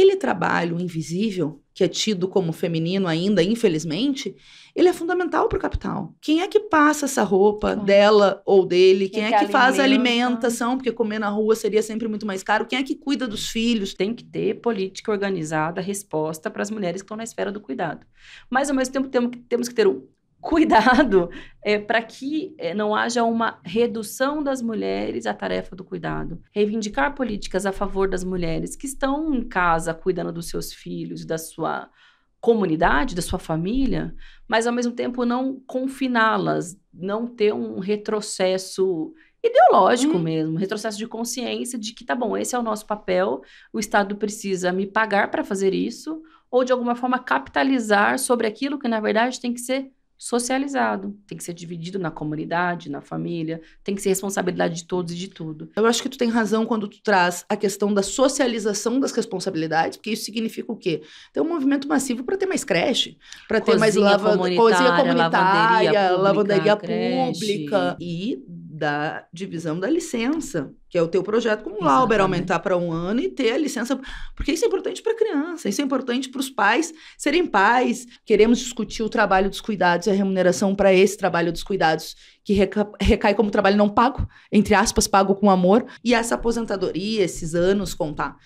aquele trabalho invisível, que é tido como feminino ainda, infelizmente, ele é fundamental para o capital. Quem é que passa essa roupa dela ou dele? Quem, Quem é, é que, que faz a alimentação? Porque comer na rua seria sempre muito mais caro. Quem é que cuida dos filhos? Tem que ter política organizada, resposta para as mulheres que estão na esfera do cuidado. Mas, ao mesmo tempo, temos que ter cuidado é, para que é, não haja uma redução das mulheres à tarefa do cuidado. Reivindicar políticas a favor das mulheres que estão em casa cuidando dos seus filhos, da sua comunidade, da sua família, mas ao mesmo tempo não confiná-las, não ter um retrocesso ideológico hum. mesmo, retrocesso de consciência de que tá bom, esse é o nosso papel, o Estado precisa me pagar para fazer isso, ou de alguma forma capitalizar sobre aquilo que na verdade tem que ser socializado, tem que ser dividido na comunidade, na família, tem que ser responsabilidade de todos e de tudo. Eu acho que tu tem razão quando tu traz a questão da socialização das responsabilidades, porque isso significa o quê? Ter um movimento massivo para ter mais creche, para ter mais lava, cozinha comunitária, lavanderia pública, lavanderia pública e da divisão da licença, que é o teu projeto como Exatamente. Lauber, aumentar para um ano e ter a licença, porque isso é importante para a criança, isso é importante para os pais serem pais. Queremos discutir o trabalho dos cuidados e a remuneração para esse trabalho dos cuidados, que reca recai como trabalho não pago, entre aspas, pago com amor, e essa aposentadoria, esses anos contar.